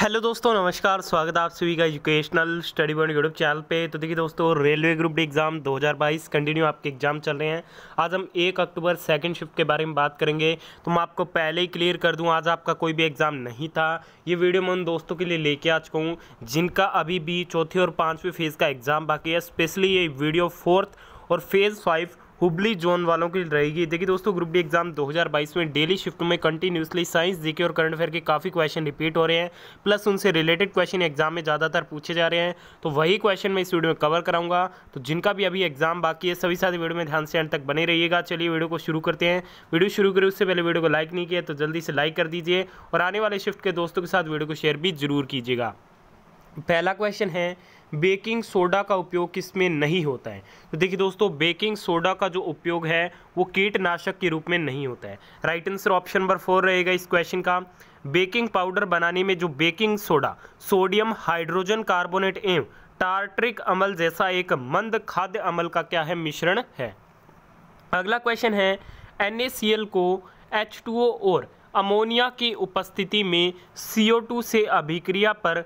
hello दोस्तों नमस्कार स्वागत है आप सभी का educational study bond YouTube channel पे तो देखिए दोस्तों railway group D exam 2022 continue आपके एग्ज़ाम चल रहे हैं आज हम एक अक्टूबर सेकंड शिफ्ट के बारे में बात करेंगे तो मैं आपको पहले ही क्लियर कर दूं आज आपका कोई भी एग्ज़ाम नहीं था ये वीडियो मैं उन दोस्तों के लिए लेके आ चुका हूँ जिनका अभी भी चौथी और पाँचवीं फेज़ का एग्ज़ाम बाकी है स्पेशली ये वीडियो फोर्थ और फेज़ फाइव हुबली जोन वालों की रहेगी देखिए दोस्तों ग्रुप डी एग्जाम 2022 में डेली शिफ्ट में कंटिन्यूसली साइंस जीके और करंट अफेयर के काफ़ी क्वेश्चन रिपीट हो रहे हैं प्लस उनसे रिलेटेड क्वेश्चन एग्जाम में ज़्यादातर पूछे जा रहे हैं तो वही क्वेश्चन मैं इस वीडियो में कवर कराऊंगा तो जिनका भी अभी एग्जाम बाकी है सभी साथ वीडियो में ध्यान से अंत तक बने रहिएगा चलिए वीडियो को शुरू करते हैं वीडियो शुरू करें उससे पहले वीडियो को लाइक नहीं किया तो जल्दी से लाइक कर दीजिए और आने वाले शिफ्ट के दोस्तों के साथ वीडियो को शेयर भी जरूर कीजिएगा पहला क्वेश्चन है बेकिंग सोडा का उपयोग किसमें नहीं होता है तो देखिए दोस्तों बेकिंग सोडा का जो उपयोग है वो कीटनाशक के रूप में नहीं होता है right answer option number four रहेगा इस क्वेश्चन का बेकिंग पाउडर बनाने में जो baking soda sodium hydrogen carbonate एवं टार्ट्रिक अमल जैसा एक मंद खाद्य अमल का क्या है मिश्रण है अगला क्वेश्चन है एन को एच और अमोनिया की उपस्थिति में CO2 से अभिक्रिया पर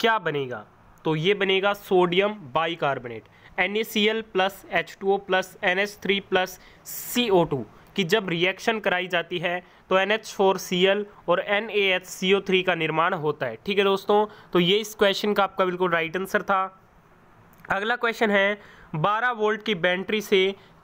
क्या बनेगा तो ये बनेगा sodium bicarbonate NaCl plus H two O plus N H three plus C O two की जब रिएक्शन कराई जाती है तो N H four C L और N A H C O three का निर्माण होता है ठीक है दोस्तों तो ये इस क्वेश्चन का आपका बिल्कुल राइट आंसर था अगला क्वेश्चन है 12 वोल्ट की बैटरी से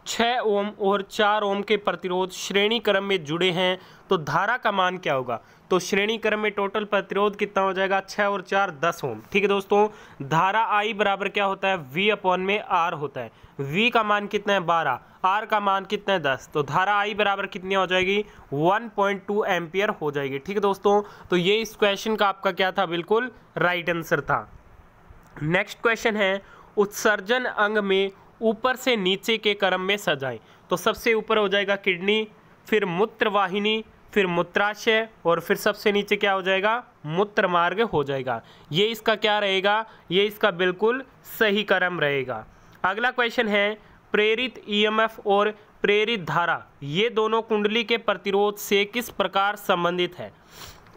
छः ओम और चार ओम के प्रतिरोध श्रेणी क्रम में जुड़े हैं तो धारा का मान क्या होगा तो श्रेणी क्रम में टोटल प्रतिरोध कितना हो जाएगा छः और चार दस ओम ठीक है दोस्तों धारा आई बराबर क्या होता है वी अपॉन में आर होता है वी का मान कितना है बारह आर का मान कितना है दस तो धारा आई बराबर कितनी हो जाएगी वन पॉइंट टू एम्पियर हो जाएगी ठीक है दोस्तों तो ये इस क्वेश्चन का आपका क्या था बिल्कुल राइट आंसर था नेक्स्ट क्वेश्चन है उत्सर्जन अंग में ऊपर से नीचे के क्रम में सजाएं तो सबसे ऊपर हो जाएगा किडनी फिर मूत्रवाहिनी फिर मूत्राशय और फिर सबसे नीचे क्या हो जाएगा मूत्र मार्ग हो जाएगा ये इसका क्या रहेगा ये इसका बिल्कुल सही क्रम रहेगा अगला क्वेश्चन है प्रेरित ईएमएफ e और प्रेरित धारा ये दोनों कुंडली के प्रतिरोध से किस प्रकार संबंधित है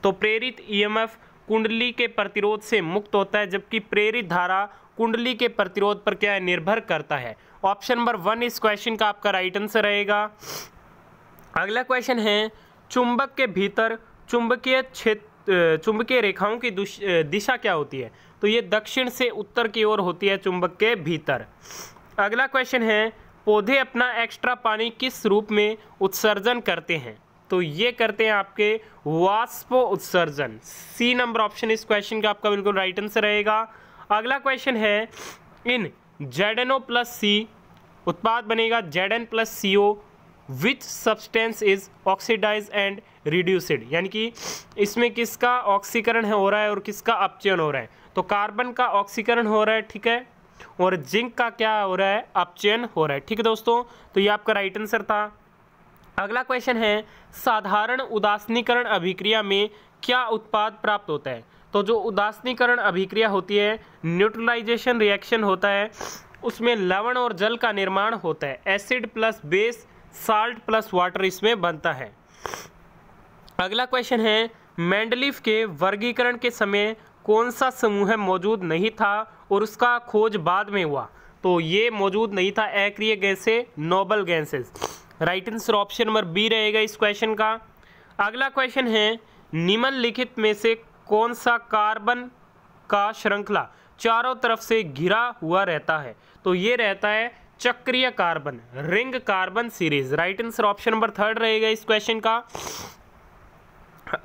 तो प्रेरित ईएमएफ e कुंडली के प्रतिरोध से मुक्त होता है जबकि प्रेरित धारा कुंडली के प्रतिरोध पर क्या है निर्भर करता है ऑप्शन नंबर वन इस क्वेश्चन का आपका राइट आंसर रहेगा अगला क्वेश्चन है चुंबक के भीतर चुंबकीय क्षेत्र चुंबकीय रेखाओं की दिशा क्या होती है तो ये दक्षिण से उत्तर की ओर होती है चुंबक के भीतर अगला क्वेश्चन है पौधे अपना एक्स्ट्रा पानी किस रूप में उत्सर्जन करते हैं तो ये करते हैं आपके वाष्प उत्सर्जन सी नंबर ऑप्शन इस क्वेश्चन का आपका बिल्कुल राइट आंसर रहेगा अगला क्वेश्चन है in Z N O plus C उत्पाद बनेगा Z N plus C O which substance is oxidise and reduced यानी कि इसमें किसका ऑक्सीकरण हो रहा है और किसका अपचयन हो रहा है तो कार्बन का ऑक्सीकरण हो रहा है ठीक है और जिंक का क्या हो रहा है अपचयन हो रहा है ठीक है दोस्तों तो ये आपका राइट आंसर था अगला क्वेश्चन है साधारण उदासनीकरण अभिक्रिया में क्या उत्पाद प्राप्त होता है तो जो उदासनीकरण अभिक्रिया होती है न्यूट्रलाइजेशन रिएक्शन होता है उसमें लवण और जल का निर्माण होता है acid plus base salt plus water इसमें बनता है अगला क्वेश्चन है मैंडलिफ के वर्गीकरण के समय कौन सा समूह मौजूद नहीं था और उसका खोज बाद में हुआ तो ये मौजूद नहीं था एक्रिय गैसे noble gases right answer option number B रहेगा इस क्वेश्चन का अगला क्वेश्चन है निम्नलिखित में से कौन सा कार्बन का श्रृंखला चारों तरफ से घिरा हुआ रहता है तो ये रहता है चक्रीय carbon ring carbon series right answer option number third रहेगा इस क्वेश्चन का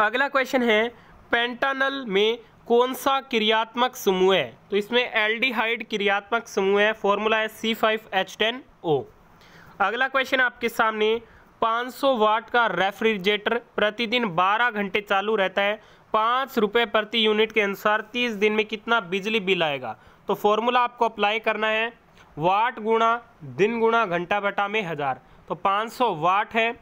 अगला क्वेश्चन है पेंटानल में कौन सा क्रियात्मक समूह है तो इसमें एल्डिहाइड क्रियात्मक समूह है फॉर्मूला है C five H ten O अगला क्वेश्चन आपके सामने 500 वाट का रेफ्रिजरेटर प्रतिदिन 12 घंटे चालू रहता है पाँच रुपये प्रति यूनिट के अनुसार 30 दिन में कितना बिजली बिल आएगा तो फॉर्मूला आपको अप्लाई करना है वाट गुणा दिन गुणा घंटा बटा में हज़ार तो 500 वाट है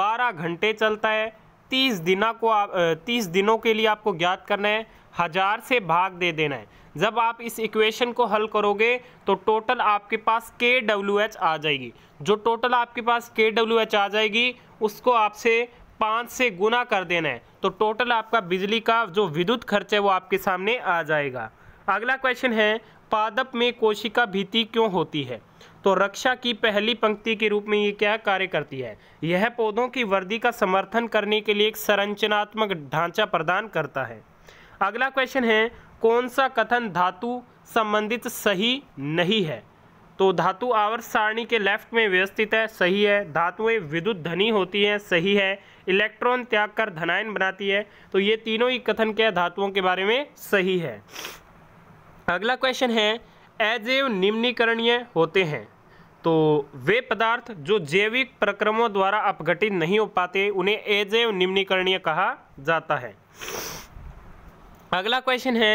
12 घंटे चलता है 30 दिना को आप तीस दिनों के लिए आपको ज्ञात करना है हज़ार से भाग दे देना है जब आप इस इक्वेशन को हल करोगे तो टोटल आपके पास के डब्ल्यू एच आ जाएगी जो टोटल आपके पास के डब्ल्यू एच आ जाएगी उसको आपसे पाँच से गुना कर देना है तो टोटल आपका बिजली का जो विद्युत खर्च है वो आपके सामने आ जाएगा अगला क्वेश्चन है पादप में कोशिका भीति क्यों होती है तो रक्षा की पहली पंक्ति के रूप में ये क्या कार्य करती है यह पौधों की वृद्धि का समर्थन करने के लिए एक संरचनात्मक ढांचा प्रदान करता है अगला क्वेश्चन है कौन सा कथन धातु संबंधित सही नहीं है तो धातु आवर्त सारणी के लेफ्ट में व्यवस्थित है सही है धातुएं विद्युत धनी होती हैं सही है इलेक्ट्रॉन त्याग कर धनायन बनाती है तो ये तीनों ही कथन क्या धातुओं के बारे में सही है अगला क्वेश्चन है अजैव निम्नीकरणीय होते हैं तो वे पदार्थ जो जैविक प्रक्रमों द्वारा अपघटित नहीं हो पाते उन्हें अजैव निम्नीकरणीय कहा जाता है अगला क्वेश्चन है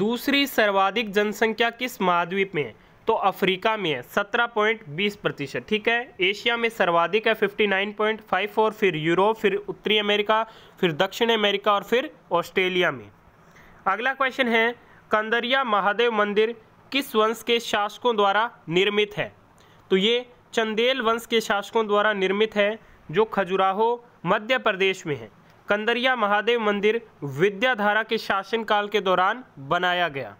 दूसरी सर्वाधिक जनसंख्या किस महाद्वीप में है तो अफ्रीका में है सत्रह पॉइंट बीस प्रतिशत ठीक है एशिया में सर्वाधिक है fifty nine point five four फिर यूरोप फिर उत्तरी अमेरिका फिर दक्षिण अमेरिका और फिर ऑस्ट्रेलिया में अगला क्वेश्चन है कंदरिया महादेव मंदिर किस वंश के शासकों द्वारा निर्मित है तो ये चंदेल वंश के शासकों द्वारा निर्मित है जो खजुराहो मध्य प्रदेश में है कंदरिया महादेव मंदिर विद्याधारा के शासनकाल के दौरान बनाया गया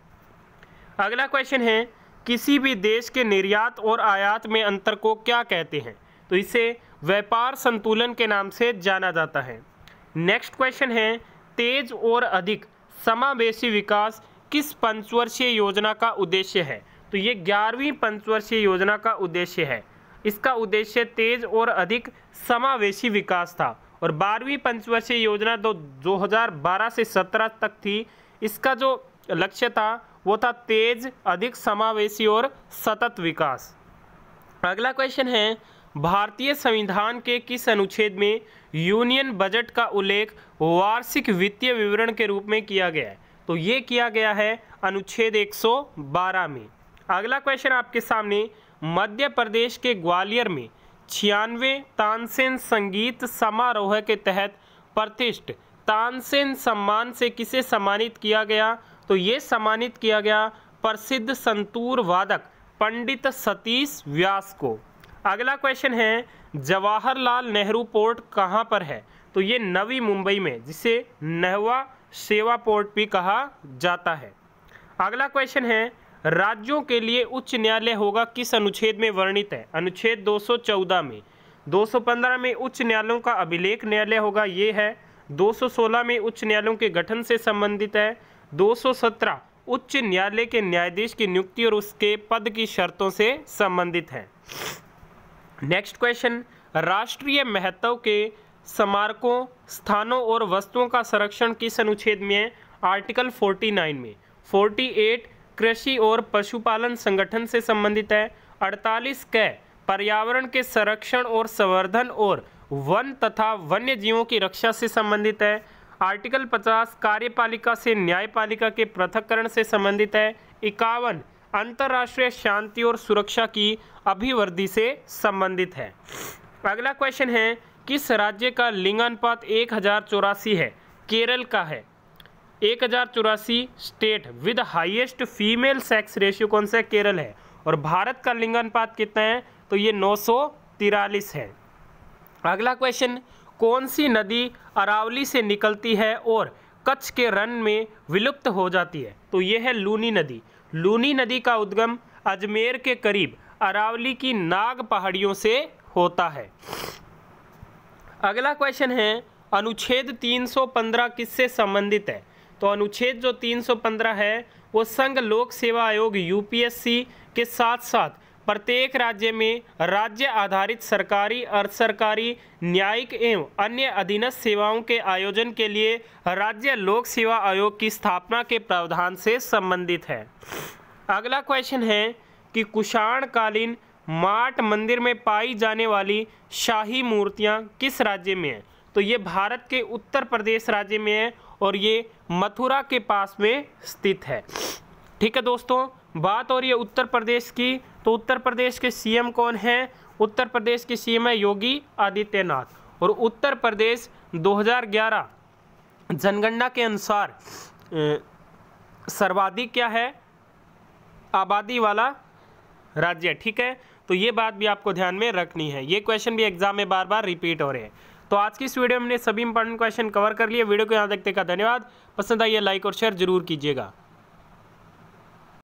अगला क्वेश्चन है किसी भी देश के निर्यात और आयात में अंतर को क्या कहते हैं तो इसे व्यापार संतुलन के नाम से जाना जाता है नेक्स्ट क्वेश्चन है तेज और अधिक समावेशी विकास किस पंचवर्षीय योजना का उद्देश्य है तो ये ग्यारहवीं पंचवर्षीय योजना का उद्देश्य है इसका उद्देश्य तेज और अधिक समावेशी विकास था और बारहवीं पंचवर्षीय योजना दो 2012 से 17 तक थी इसका जो लक्ष्य था वो था तेज अधिक समावेशी और सतत विकास अगला क्वेश्चन है भारतीय संविधान के किस अनुच्छेद में यूनियन बजट का उल्लेख वार्षिक वित्तीय विवरण के रूप में किया गया है तो ये किया गया है अनुच्छेद 112 में अगला क्वेश्चन आपके सामने मध्य प्रदेश के ग्वालियर में छियानवे तानसेन संगीत समारोह के तहत प्रतिष्ठ तानसेन सम्मान से किसे सम्मानित किया गया तो ये सम्मानित किया गया प्रसिद्ध संतूर वादक पंडित सतीश व्यास को अगला क्वेश्चन है जवाहरलाल नेहरू पोर्ट कहाँ पर है तो ये नवी मुंबई में जिसे नहवा सेवा पोर्ट भी कहा जाता है अगला क्वेश्चन है राज्यों के लिए उच्च न्यायालय होगा किस अनुच्छेद में वर्णित है अनुच्छेद 214 में 215 में उच्च न्यायालयों का अभिलेख न्यायालय होगा ये है 216 में उच्च न्यायालयों के गठन से संबंधित है 217 उच्च न्यायालय के न्यायाधीश की नियुक्ति और उसके पद की शर्तों से संबंधित है नेक्स्ट क्वेश्चन राष्ट्रीय महत्व के स्मारकों स्थानों और वस्तुओं का संरक्षण किस अनुच्छेद में है आर्टिकल 49 में 48 कृषि और पशुपालन संगठन से संबंधित है अड़तालीस क पर्यावरण के संरक्षण और संवर्धन और वन तथा वन्य जीवों की रक्षा से संबंधित है आर्टिकल 50 कार्यपालिका से न्यायपालिका के पृथककरण से संबंधित है इक्यावन अंतर्राष्ट्रीय शांति और सुरक्षा की अभिवृद्धि से संबंधित है अगला क्वेश्चन है किस राज्य का लिंगानुपात एक है केरल का है एक हज़ार चौरासी state with highest female sex ratio कौन सा है केरल है और भारत का लिंगानुपात कितना है तो ये नौ है अगला क्वेश्चन कौन सी नदी अरावली से निकलती है और कच्छ के रन में विलुप्त हो जाती है तो यह है लूनी नदी लूनी नदी का उद्गम अजमेर के करीब अरावली की नाग पहाड़ियों से होता है अगला क्वेश्चन है अनुच्छेद 315 किससे संबंधित है तो अनुच्छेद जो 315 है वो संघ लोक सेवा आयोग यूपीएससी के साथ साथ प्रत्येक राज्य में राज्य आधारित सरकारी अर्ध सरकारी न्यायिक एवं अन्य अधीनस्थ सेवाओं के आयोजन के लिए राज्य लोक सेवा आयोग की स्थापना के प्रावधान से संबंधित है अगला क्वेश्चन है कि कुषाणकालीन माट मंदिर में पाई जाने वाली शाही मूर्तियाँ किस राज्य में हैं तो ये भारत के उत्तर प्रदेश राज्य में है और ये मथुरा के पास में स्थित है ठीक है दोस्तों बात और ये उत्तर प्रदेश की तो उत्तर प्रदेश के सीएम कौन है उत्तर प्रदेश के सीएम है योगी आदित्यनाथ और उत्तर प्रदेश 2011 जनगणना के अनुसार सर्वाधिक क्या है आबादी वाला राज्य ठीक है तो ये बात भी आपको ध्यान में रखनी है ये क्वेश्चन भी एग्जाम में बार बार रिपीट हो रहे हैं तो आज की इस वीडियो में हमने सभी इंपॉर्टेंट क्वेश्चन कवर कर लिए वीडियो को यहाँ देखते का धन्यवाद पसंद आइए लाइक और शेयर जरूर कीजिएगा